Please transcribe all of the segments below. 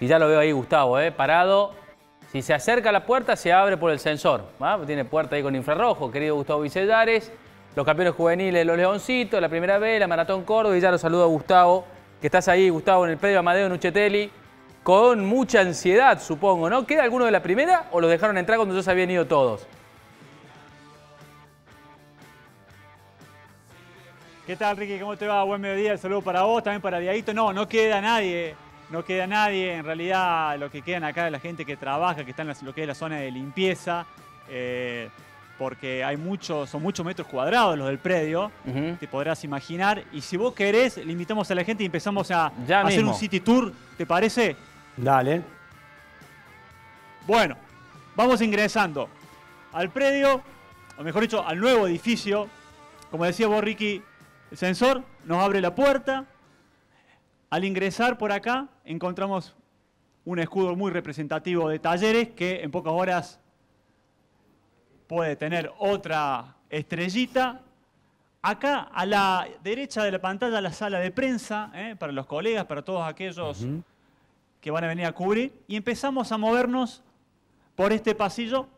Y ya lo veo ahí Gustavo, ¿eh? parado. Si se acerca a la puerta, se abre por el sensor. Tiene puerta ahí con infrarrojo, querido Gustavo Vicellares. Los campeones juveniles, los Leoncitos, la primera vez, la Maratón Córdoba. Y ya lo saludo a Gustavo, que estás ahí, Gustavo, en el predio Amadeo Nuchetelli. Con mucha ansiedad, supongo, ¿no? ¿Queda alguno de la primera o los dejaron entrar cuando ya se habían ido todos? ¿Qué tal, Ricky? ¿Cómo te va? Buen mediodía. El saludo para vos, también para Diaguito. No, no queda nadie no queda nadie. En realidad, lo que quedan acá es la gente que trabaja, que está en lo que es la zona de limpieza, eh, porque hay muchos, son muchos metros cuadrados los del predio, te podrás imaginar. Y si vos querés, le invitamos a la gente y empezamos a, hacer un city tour, ¿te parece? Dale. Bueno, vamos ingresando al predio, o mejor dicho, al nuevo edificio. Como decía vos, Ricky, el sensor nos abre la puerta, al ingresar por acá encontramos un escudo muy representativo de talleres que en pocas horas puede tener otra estrellita. Acá a la derecha de la pantalla la sala de prensa, eh, para los colegas, para todos aquellos que van a venir a cubrir. Y empezamos a movernos por este pasillo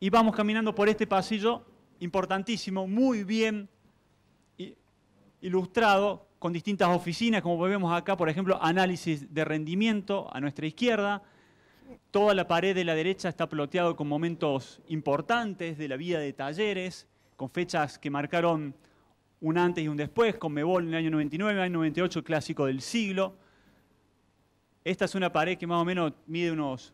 y vamos caminando por este pasillo importantísimo, muy bien ilustrado con distintas oficinas, como vemos acá, por ejemplo, análisis de rendimiento a nuestra izquierda. Toda la pared de la derecha está ploteado con momentos importantes de la vida de talleres, con fechas que marcaron un antes y un después, con Mebol en el año 99, año 98, clásico del siglo. Esta es una pared que más o menos mide unos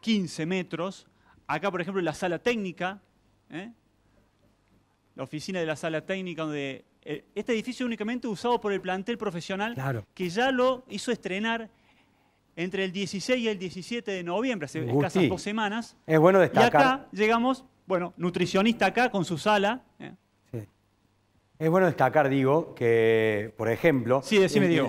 15 metros. Acá, por ejemplo, la sala técnica, ¿eh? la oficina de la sala técnica donde eh, este edificio únicamente usado por el plantel profesional que ya lo hizo estrenar entre el 16 y el 17 de noviembre, hace escasas dos semanas. Es bueno destacar. Y acá llegamos, bueno, nutricionista acá con su sala. ¿eh? Es bueno destacar, digo, que, por ejemplo,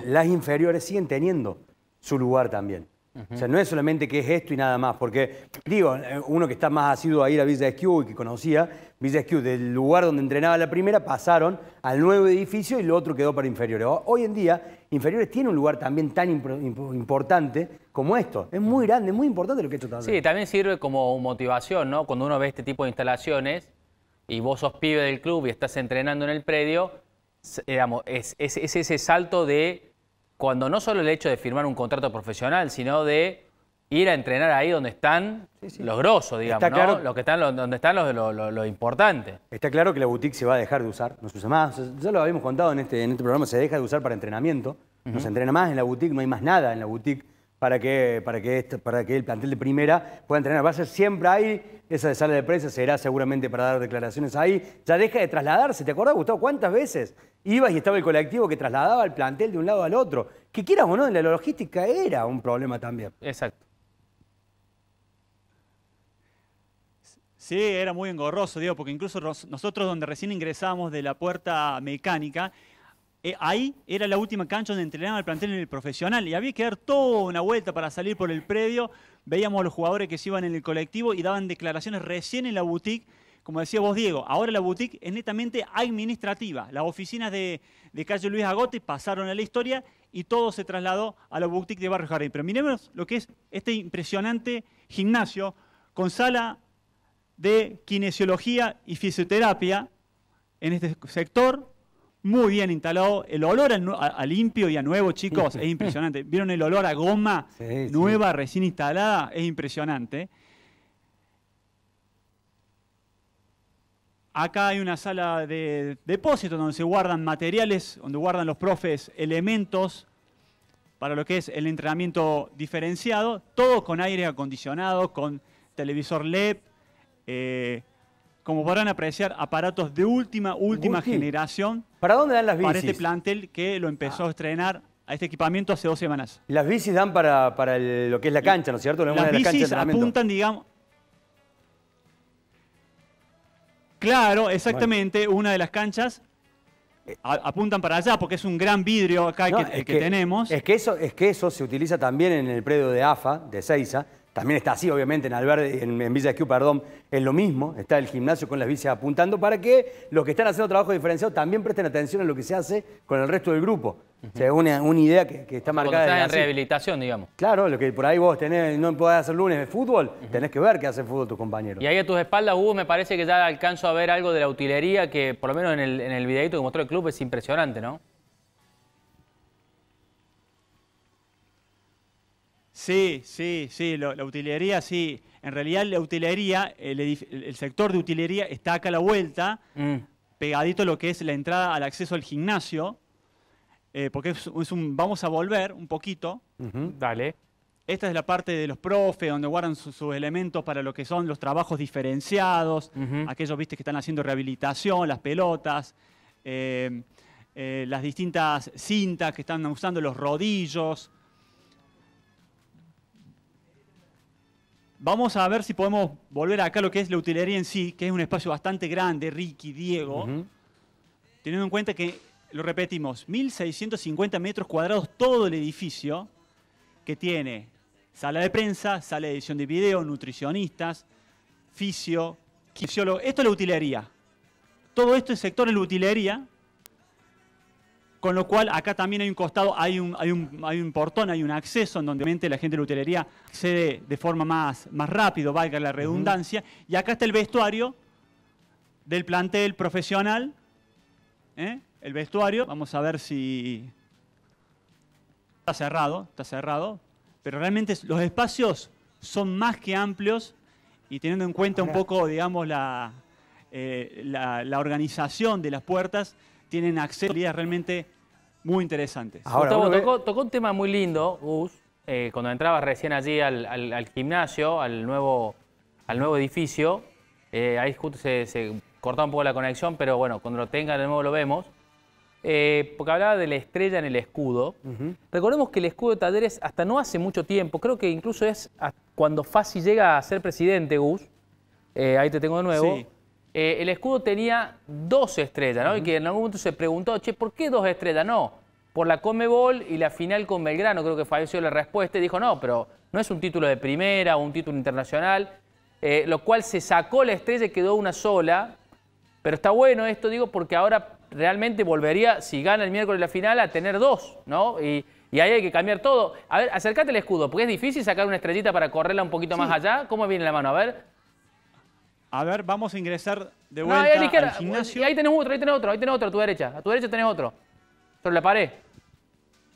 las inferiores siguen teniendo su lugar también. O sea, no es solamente que es esto y nada más, porque, digo, uno que está más asiduo a ir a Villa Esquiú y que conocía, Villa Esquiú, del lugar donde entrenaba la primera, pasaron al nuevo edificio y lo otro quedó para inferiores. Hoy en día, inferiores tiene un lugar también tan importante como esto. Es muy grande, es muy importante lo que esto hecho también. Sí, también sirve como motivación, ¿no? Cuando uno ve este tipo de instalaciones y vos sos pibe del club y estás entrenando en el predio, eh, digamos, es ese salto de cuando no solo el hecho de firmar un contrato profesional, sino de ir a entrenar ahí donde están los grosos, digamos, los que están, donde están los, importantes. Está claro que la boutique se va a dejar de usar, no se usa más, ya lo habíamos contado en este, en este programa, se deja de usar para entrenamiento, nos no se entrena más en la boutique, no hay más nada en la boutique para que, para que, este, para que el plantel de primera pueda entrenar. Va a ser siempre ahí, esa de sala de prensa será seguramente para dar declaraciones ahí. Ya deja de trasladarse, ¿te acordás, Gustavo? ¿Cuántas veces ibas y estaba el colectivo que trasladaba el plantel de un lado al otro? Que quieras o no, en la logística era un problema también. Exacto. Sí, era muy engorroso, digo, porque incluso nosotros donde recién ingresamos de la puerta mecánica, eh, ahí era la última cancha donde entrenaban el plantel en el profesional y había que dar toda una vuelta para salir por el predio. Veíamos a los jugadores que se iban en el colectivo y daban declaraciones recién en la boutique. Como decía vos, Diego, ahora la boutique es netamente administrativa. Las oficinas de, calle Luis Agote pasaron a la historia y todo se trasladó a la boutique de Barrio Jardín. Pero miremos lo que es este impresionante gimnasio con sala de kinesiología y fisioterapia en este sector, muy bien instalado. El olor a, limpio y a nuevo, chicos, es impresionante. ¿Vieron el olor a goma nueva, recién instalada? Es impresionante. Acá hay una sala de depósito donde se guardan materiales, donde guardan los profes elementos para lo que es el entrenamiento diferenciado, todo con aire acondicionado, con televisor LED, eh, como podrán apreciar, aparatos de última, última generación. ¿Para dónde dan las bicis? Para este plantel que lo empezó ah. a estrenar a este equipamiento hace dos semanas. Las bicis dan para, para lo que es la cancha, ¿no es cierto? las bicis apuntan, digamos... Claro, exactamente, una de las canchas eh. apuntan para allá porque es un gran vidrio acá que, el que, tenemos. Es que, eso, es que eso se utiliza también en el predio de AFA, de Seiza, también está así, obviamente, en Alberde, en, Villa Esquiú, perdón, es lo mismo. Está el gimnasio con las bicis apuntando para que los que están haciendo trabajo diferenciado también presten atención a lo que se hace con el resto del grupo. O sea, una, una idea que, está marcada. en rehabilitación, digamos. Claro, lo que por ahí vos tenés, no podés hacer lunes de fútbol, tenés que ver qué hace fútbol tu compañero. Y ahí a tus espaldas, Hugo, me parece que ya alcanzo a ver algo de la utilería que, por lo menos en el, en el videito que mostró el club, es impresionante, ¿no? Sí, sí, sí, la utilería sí. En realidad la utilería, el, sector de utilería está acá a la vuelta, mm. pegadito lo que es la entrada al acceso al gimnasio, eh, porque es, un, vamos a volver un poquito. dale. Esta es la parte de los profes, donde guardan sus elementos para lo que son los trabajos diferenciados, aquellos viste que están haciendo rehabilitación, las pelotas, eh, eh, las distintas cintas que están usando, los rodillos. Vamos a ver si podemos volver acá a lo que es la utilería en sí, que es un espacio bastante grande, Ricky, Diego, teniendo en cuenta que, lo repetimos, 1.650 metros cuadrados todo el edificio, que tiene sala de prensa, sala de edición de video, nutricionistas, fisio, quisiólogo. Esto es la utilería. Todo esto es sector de la utilería, con lo cual, acá también hay un costado, hay un, un, portón, hay un acceso en donde la gente de la hotelería accede de forma más, más rápido, valga la redundancia. Y acá está el vestuario del plantel profesional. ¿eh? El vestuario, vamos a ver si... Está cerrado, está cerrado. Pero realmente los espacios son más que amplios y teniendo en cuenta un poco, digamos, eh, la, la, organización de las puertas, tienen acceso a realmente muy interesantes. Eh, tocó, un tema muy lindo, Gus, eh, cuando entrabas recién allí al, gimnasio, al nuevo, al nuevo edificio. Eh, ahí justo se, cortó un poco la conexión, pero bueno, cuando lo tengan de nuevo lo vemos. porque hablaba de la estrella en el escudo. Recordemos que el escudo de Talleres hasta no hace mucho tiempo, creo que incluso es cuando Fassi llega a ser presidente, Gus, ahí te tengo de nuevo, sí. Eh, el escudo tenía dos estrellas, ¿no? Y que en algún momento se preguntó, che, ¿por qué dos estrellas? No, por la Comebol y la final con Belgrano, creo que falleció la respuesta y dijo, no, pero no es un título de primera o un título internacional, eh, lo cual se sacó la estrella y quedó una sola, pero está bueno esto, digo, porque ahora realmente volvería, si gana el miércoles la final, a tener dos, ¿no? Y, ahí hay que cambiar todo. A ver, acércate el escudo, porque es difícil sacar una estrellita para correrla un poquito más allá. ¿Cómo viene la mano? A ver. A ver, vamos a ingresar de vuelta a la al gimnasio. Ahí tenés otro, ahí tenés otro, ahí tenés otro a tu derecha. A tu derecha tenés otro. Sobre la pared.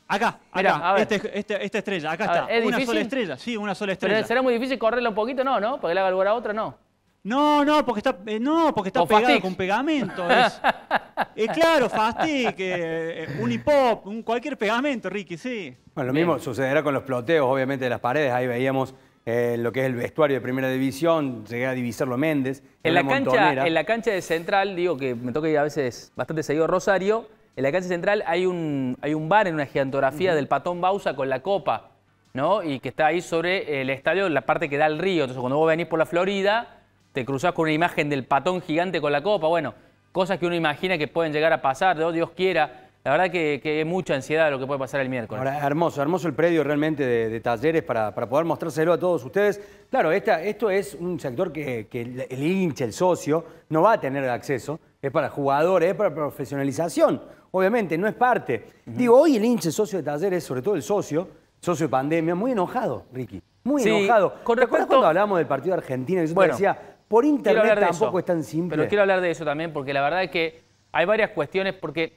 Acá, acá, este, este, esta estrella, acá está. ¿Es una sola estrella, sí, una sola estrella. será muy difícil correrla un poquito, no, ¿no? Porque le haga lugar a otra, no. No, no, porque está, pegado eh, no, porque está con pegamento. Es, eh, claro, Fastique, eh, un hipop, un, cualquier pegamento, Ricky, sí. Bueno, lo mismo sucederá con los ploteos, obviamente, de las paredes. Ahí veíamos eh, lo que es el vestuario de primera división, llegué a divisarlo Méndez. En la, cancha, en la cancha de Central, digo que me toca a veces bastante seguido Rosario, en la cancha central hay un, hay un bar en una gigantografía del Patón Bausa con la copa, ¿no? Y que está ahí sobre el estadio, la parte que da al río. Entonces, cuando vos venís por la Florida, te cruzás con una imagen del patón gigante con la copa. Bueno, cosas que uno imagina que pueden llegar a pasar, Dios, Dios quiera la verdad que, que mucha ansiedad lo que puede pasar el miércoles. Ahora, hermoso, hermoso el predio realmente de, talleres para, para, poder mostrárselo a todos ustedes. Claro, esta, esto es un sector que, el, hinche, el socio, no va a tener acceso. Es para jugadores, es para profesionalización. Obviamente, no es parte. Digo, hoy el hinche, el socio de talleres, sobre todo el socio, socio de pandemia, muy enojado, Ricky. Muy enojado. Con cuando hablamos del partido de Argentina? yo decía, por internet tampoco es tan simple. Pero quiero hablar de eso también, porque la verdad es que hay varias cuestiones, porque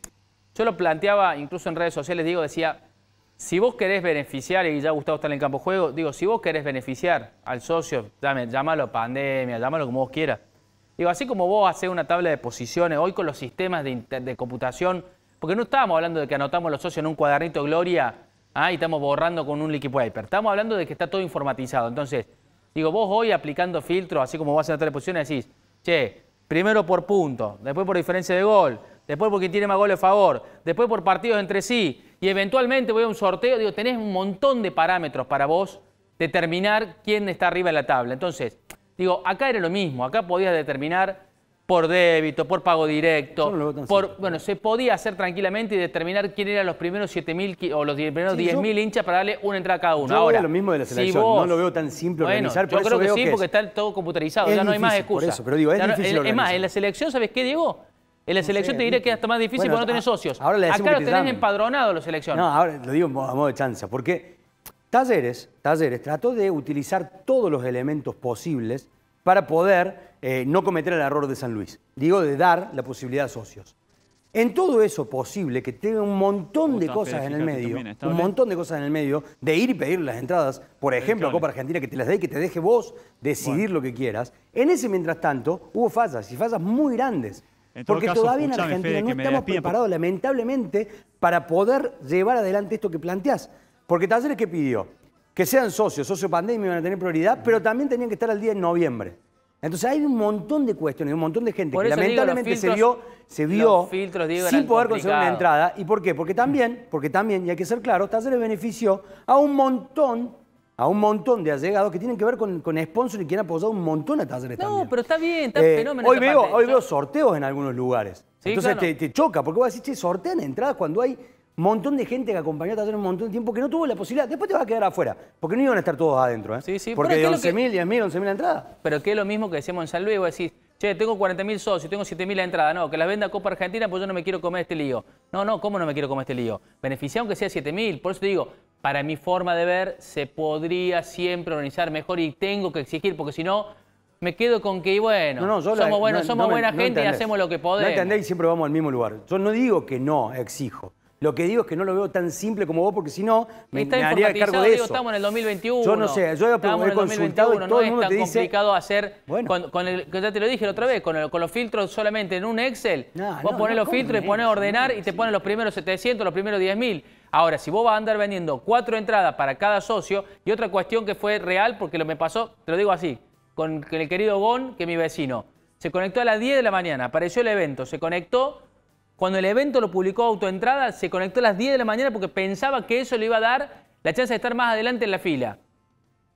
yo lo planteaba incluso en redes sociales, digo, decía, si vos querés beneficiar, y ya Gustavo está en el campo de juego, digo, si vos querés beneficiar al socio, llámalo pandemia, llámalo como vos quieras. Digo, así como vos haces una tabla de posiciones, hoy con los sistemas de, computación, porque no estábamos hablando de que anotamos los socios en un cuadernito Gloria ah, y estamos borrando con un liquid Estamos hablando de que está todo informatizado. Entonces, digo, vos hoy aplicando filtros, así como vas a la posiciones, decís, che, primero por punto, después por diferencia de gol, después porque tiene más goles a favor, después por partidos entre sí, y eventualmente voy a un sorteo, digo, tenés un montón de parámetros para vos determinar quién está arriba en la tabla. Entonces, digo, acá era lo mismo, acá podías determinar por débito, por pago directo, por, bueno, se podía hacer tranquilamente y determinar quién eran los primeros 7.000 o los primeros 10.000 hinchas para darle una entrada a cada uno. Ahora, es lo mismo de la selección, no lo veo tan simple organizar. Por yo creo que sí, porque está todo computarizado, ya no hay más excusas. pero digo, es, más, en la selección, ¿sabes qué, Diego? En la selección te diré que es hasta más difícil porque no tenés socios. Ahora Acá los tenés empadronado los selección. No, ahora lo digo a modo de chanza, porque Talleres, Talleres trató de utilizar todos los elementos posibles para poder eh, no cometer el error de San Luis. Digo, de dar la posibilidad a socios. En todo eso posible, que tenga un montón de cosas en el medio, un montón de cosas en el medio, de ir y pedir las entradas, por ejemplo, a Copa Argentina, que te las dé y que te deje vos decidir lo que quieras. En ese, mientras tanto, hubo fallas, y fallas muy grandes. Porque todavía en Argentina no estamos preparados, lamentablemente, para poder llevar adelante esto que planteás. Porque Talleres, que pidió? Que sean socios, socio pandemia van a tener prioridad, pero también tenían que estar al día en noviembre. Entonces hay un montón de cuestiones, un montón de gente que lamentablemente se vio, se vio sin poder conseguir una entrada. ¿Y por qué? Porque también, porque también, y hay que ser claro, Talleres benefició a un montón a un montón de allegados que tienen que ver con, con y que han apoyado un montón a talleres no, también. No, pero está bien, está eh, Hoy, veo, sorteos en algunos lugares. Entonces te, choca, porque vos decís, che, sortean entradas cuando hay un montón de gente que acompañó a talleres un montón de tiempo que no tuvo la posibilidad. Después te vas a quedar afuera, porque no iban a estar todos adentro. ¿eh? Sí, sí, porque de 11.000, 10.000, 11.000 entradas. Pero que es lo mismo que decíamos en San Luis, vos decís, che, tengo 40.000 socios, tengo 7.000 entradas. entrada, no, que las venda Copa Argentina, pues yo no me quiero comer este lío. No, no, ¿cómo no me quiero comer este lío? Beneficia aunque sea 7.000, por eso te digo, para mi forma de ver, se podría siempre organizar mejor y tengo que exigir, porque si no, me quedo con que, bueno, somos, somos buena gente y hacemos lo que podemos. No entendés y siempre vamos al mismo lugar. Yo no digo que no exijo. Lo que digo es que no lo veo tan simple como vos, porque si no, me, me haría cargo de digo, Estamos en el 2021. Yo no sé, yo he, consultado y todo el No es tan complicado hacer, bueno. con, ya te lo dije la otra vez, con, con los filtros solamente en un Excel, vos ponés los filtros y ponés a ordenar y te ponen los primeros 700, los primeros 10.000. Ahora, si vos vas a andar vendiendo cuatro entradas para cada socio, y otra cuestión que fue real, porque lo me pasó, te lo digo así, con el querido Gon, que es mi vecino, se conectó a las 10 de la mañana, apareció el evento, se conectó, cuando el evento lo publicó autoentrada, se conectó a las 10 de la mañana porque pensaba que eso le iba a dar la chance de estar más adelante en la fila.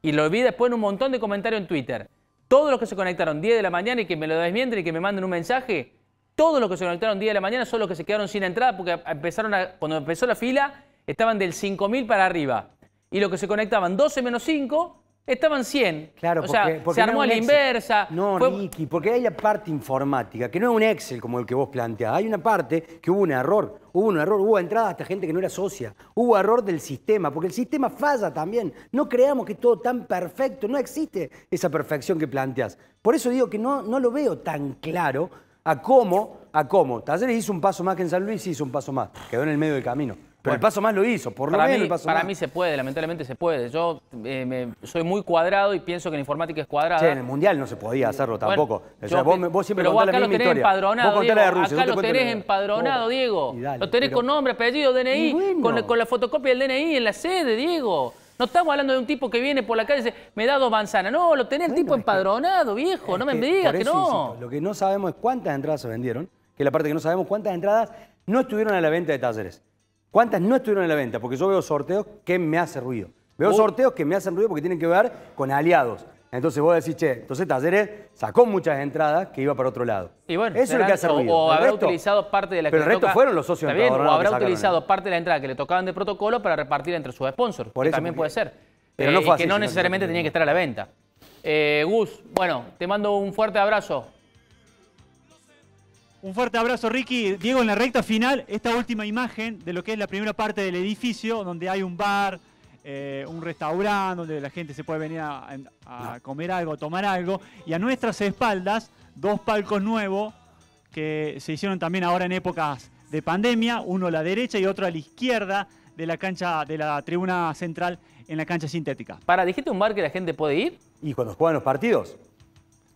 Y lo vi después en un montón de comentarios en Twitter. Todos los que se conectaron 10 de la mañana y que me lo desmienten y que me manden un mensaje, todos los que se conectaron 10 de la mañana son los que se quedaron sin entrada porque empezaron a, cuando empezó la fila estaban del 5.000 para arriba. Y los que se conectaban 12 menos 5 estaban 100. Claro, porque, se armó la inversa. No, fue... porque hay la parte informática, que no es un Excel como el que vos planteás. Hay una parte que hubo un error, hubo un error, hubo entrada hasta gente que no era socia, hubo error del sistema, porque el sistema falla también. No creamos que es todo tan perfecto, no existe esa perfección que planteás. Por eso digo que no, no lo veo tan claro a cómo, a cómo. Talleres hizo un paso más que en San Luis, hizo un paso más, quedó en el medio del camino. Pero el paso más lo hizo, por lo para mí, Para mí se puede, lamentablemente se puede. Yo eh, soy muy cuadrado y pienso que la informática es cuadrada. en el Mundial no se podía hacerlo tampoco. vos, siempre pero acá lo tenés empadronado, Diego, Acá lo tenés empadronado, Diego. lo tenés con nombre, apellido, DNI, con, la fotocopia del DNI en la sede, Diego. No estamos hablando de un tipo que viene por la calle y dice, me da dos manzanas. No, lo tenés el tipo empadronado, viejo. No me, digas que no. lo que no sabemos es cuántas entradas se vendieron, que es la parte que no sabemos cuántas entradas no estuvieron a la venta de talleres. ¿Cuántas no estuvieron en la venta? Porque yo veo sorteos que me hacen ruido. Veo sorteos que me hacen ruido porque tienen que ver con aliados. Entonces vos decís, che, entonces Talleres sacó muchas entradas que iba para otro lado. Y bueno, eso es lo que hace ruido. O, habrá utilizado parte de la Pero el resto fueron los socios O habrá utilizado parte de la entrada que le tocaban de protocolo para repartir entre sus sponsors. también puede ser. Pero no eh, y que no necesariamente tenían que estar a la venta. Eh, Gus, bueno, te mando un fuerte abrazo. Un fuerte abrazo, Ricky. Diego, en la recta final, esta última imagen de lo que es la primera parte del edificio, donde hay un bar, eh, un restaurante, donde la gente se puede venir a, comer algo, a tomar algo. Y a nuestras espaldas, dos palcos nuevos que se hicieron también ahora en épocas de pandemia, uno a la derecha y otro a la izquierda de la cancha, de la tribuna central en la cancha sintética. Para, dijiste un bar que la gente puede ir. Y cuando juegan los partidos.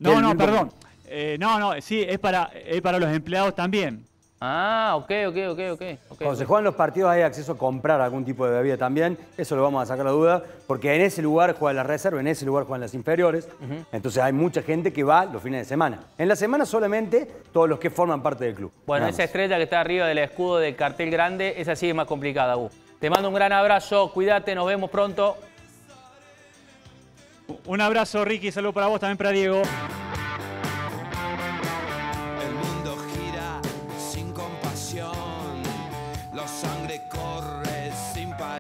No, no, perdón. Eh, no, no, sí, es para, para los empleados también. Ah, ok, ok, ok, ok. Cuando se juegan los partidos hay acceso a comprar algún tipo de bebida también, eso lo vamos a sacar la duda, porque en ese lugar juegan la reserva, en ese lugar juegan las inferiores, entonces hay mucha gente que va los fines de semana. En la semana solamente todos los que forman parte del club. Bueno, esa estrella que está arriba del escudo del cartel grande, esa sí es más complicada, vos. Te mando un gran abrazo, cuídate, nos vemos pronto. Un abrazo, Ricky, saludo para vos, también para Diego.